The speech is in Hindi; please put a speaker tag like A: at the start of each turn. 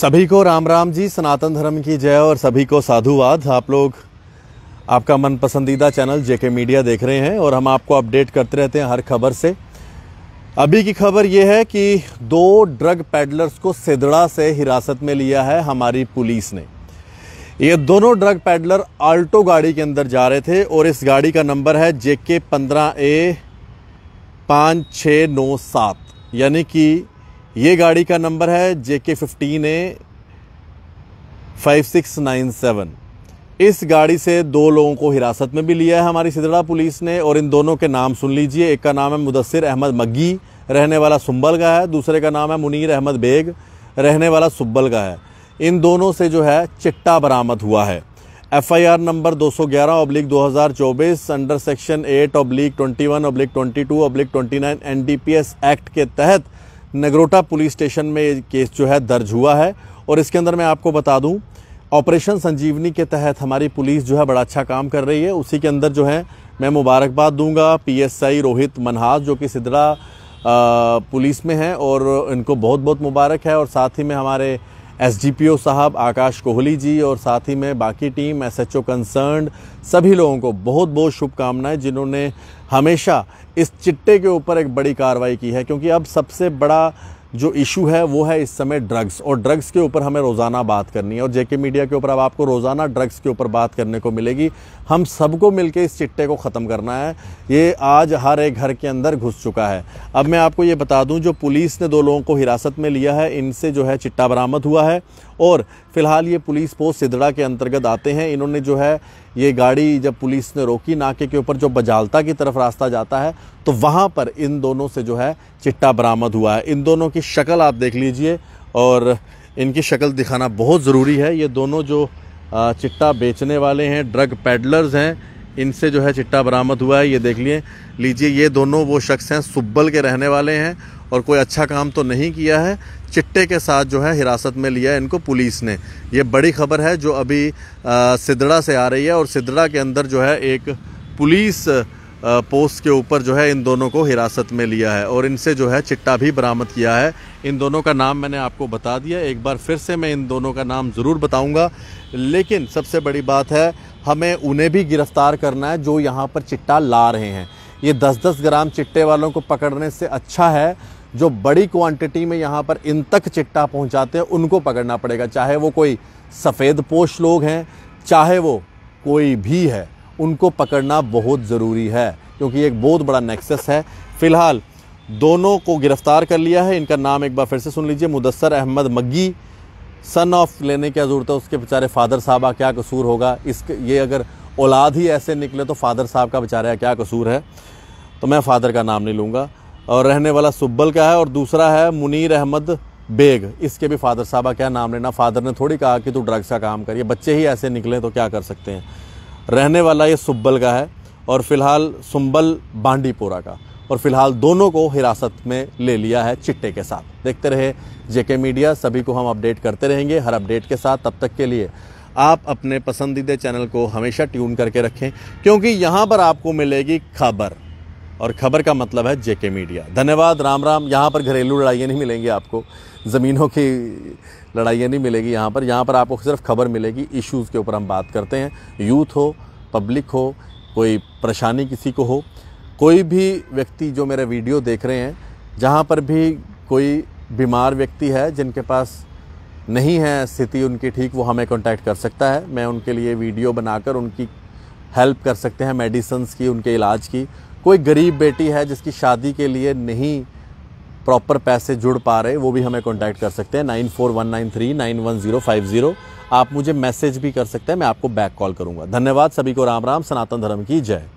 A: सभी को राम राम जी सनातन धर्म की जय और सभी को साधुवाद आप लोग आपका मन पसंदीदा चैनल जेके मीडिया देख रहे हैं और हम आपको अपडेट करते रहते हैं हर खबर से अभी की खबर यह है कि दो ड्रग पैडलर्स को सिदड़ा से हिरासत में लिया है हमारी पुलिस ने ये दोनों ड्रग पैडलर आल्टो गाड़ी के अंदर जा रहे थे और इस गाड़ी का नंबर है जेके पंद्रह ए पाँच छः नौ सात यानी कि ये गाड़ी का नंबर है J K fifteen A five six nine seven इस गाड़ी से दो लोगों को हिरासत में भी लिया है हमारी सिदड़ा पुलिस ने और इन दोनों के नाम सुन लीजिए एक का नाम है मुदसर अहमद मग्गी रहने वाला सुंबल का है दूसरे का नाम है मुनीर अहमद बेग रहने वाला सुब्बल का है इन दोनों से जो है चिट्टा बरामद हुआ है एफ आई आर नंबर दो सौ ग्यारह अब्लिक दो हज़ार चौबीस under section eight oblique twenty one oblique twenty two oblique twenty nine N D P S act के तहत नगरोटा पुलिस स्टेशन में ये केस जो है दर्ज हुआ है और इसके अंदर मैं आपको बता दूं ऑपरेशन संजीवनी के तहत हमारी पुलिस जो है बड़ा अच्छा काम कर रही है उसी के अंदर जो है मैं मुबारकबाद दूंगा पीएसआई रोहित मनहास जो कि सिदरा पुलिस में हैं और इनको बहुत बहुत मुबारक है और साथ ही में हमारे एसडीपीओ साहब आकाश कोहली जी और साथ ही में बाकी टीम एसएचओ कंसर्न सभी लोगों को बहुत बहुत शुभकामनाएं जिन्होंने हमेशा इस चिट्टे के ऊपर एक बड़ी कार्रवाई की है क्योंकि अब सबसे बड़ा जो इशू है वो है इस समय ड्रग्स और ड्रग्स के ऊपर हमें रोज़ाना बात करनी है और जेके मीडिया के ऊपर अब आपको रोज़ाना ड्रग्स के ऊपर बात करने को मिलेगी हम सबको मिलकर इस चिट्टे को ख़त्म करना है ये आज हर एक घर के अंदर घुस चुका है अब मैं आपको ये बता दूँ जो पुलिस ने दो लोगों को हिरासत में लिया है इनसे जो है चिट्टा बरामद हुआ है और फिलहाल ये पुलिस पोस्ट सिदड़ा के अंतर्गत आते हैं इन्होंने जो है ये गाड़ी जब पुलिस ने रोकी नाके के ऊपर जो बजालता की तरफ रास्ता जाता है तो वहाँ पर इन दोनों से जो है चिट्टा बरामद हुआ है इन दोनों की शक्ल आप देख लीजिए और इनकी शक्ल दिखाना बहुत ज़रूरी है ये दोनों जो चिट्टा बेचने वाले हैं ड्रग पैडलर्स हैं इनसे जो है चिट्टा बरामद हुआ है ये देख लिए लीजिए ये दोनों वो शख्स हैं सुब्बल के रहने वाले हैं और कोई अच्छा काम तो नहीं किया है चिट्टे के साथ जो है हिरासत में लिया इनको पुलिस ने ये बड़ी खबर है जो अभी सिदड़ा से आ रही है और सिदड़ा के अंदर जो है एक पुलिस पोस्ट के ऊपर जो है इन दोनों को हिरासत में लिया है और इनसे जो है चिट्टा भी बरामद किया है इन दोनों का नाम मैंने आपको बता दिया एक बार फिर से मैं इन दोनों का नाम ज़रूर बताऊंगा लेकिन सबसे बड़ी बात है हमें उन्हें भी गिरफ़्तार करना है जो यहाँ पर चिट्टा ला रहे हैं ये दस दस ग्राम चिट्टे वालों को पकड़ने से अच्छा है जो बड़ी क्वांटिटी में यहाँ पर इन तक चिट्टा पहुँचाते हैं उनको पकड़ना पड़ेगा चाहे वो कोई सफ़ेद पोश लोग हैं चाहे वो कोई भी है उनको पकड़ना बहुत ज़रूरी है क्योंकि एक बहुत बड़ा नेक्सस है फ़िलहाल दोनों को गिरफ़्तार कर लिया है इनका नाम एक बार फिर से सुन लीजिए मुदसर अहमद मग्गी सन ऑफ लेने की ज़रूरत है उसके बेचारे फादर साहब का क्या कसूर होगा इस ये अगर औलाद ही ऐसे निकले तो फादर साहब का बेचारे क्या कसूर है तो मैं फादर का नाम नहीं लूँगा और रहने वाला सुब्बल का है और दूसरा है मुनीर अहमद बेग इसके भी फादर साहबा क्या नाम लेना फादर ने थोड़ी कहा कि तू ड्रग्स का काम करिए बच्चे ही ऐसे निकले तो क्या कर सकते हैं रहने वाला ये सुब्बल का है और फिलहाल सुम्बल बांडीपोरा का और फिलहाल दोनों को हिरासत में ले लिया है चिट्टे के साथ देखते रहे जेके मीडिया सभी को हम अपडेट करते रहेंगे हर अपडेट के साथ तब तक के लिए आप अपने पसंदीदा चैनल को हमेशा ट्यून करके रखें क्योंकि यहाँ पर आपको मिलेगी खबर और खबर का मतलब है जेके मीडिया धन्यवाद राम राम यहाँ पर घरेलू लड़ाइयाँ नहीं मिलेंगी आपको ज़मीनों की लड़ाइयाँ नहीं मिलेगी यहाँ पर यहाँ पर आपको सिर्फ खबर मिलेगी इश्यूज़ के ऊपर हम बात करते हैं यूथ हो पब्लिक हो कोई परेशानी किसी को हो कोई भी व्यक्ति जो मेरे वीडियो देख रहे हैं जहाँ पर भी कोई बीमार व्यक्ति है जिनके पास नहीं है स्थिति उनकी ठीक वो हमें कांटेक्ट कर सकता है मैं उनके लिए वीडियो बनाकर उनकी हेल्प कर सकते हैं मेडिसन्स की उनके इलाज की कोई गरीब बेटी है जिसकी शादी के लिए नहीं प्रॉपर पैसे जुड़ पा रहे वो भी हमें कॉन्टैक्ट कर सकते हैं nine four one nine three nine one zero five zero आप मुझे मैसेज भी कर सकते हैं मैं आपको बैक कॉल करूंगा धन्यवाद सभी को राम राम सनातन धर्म की जय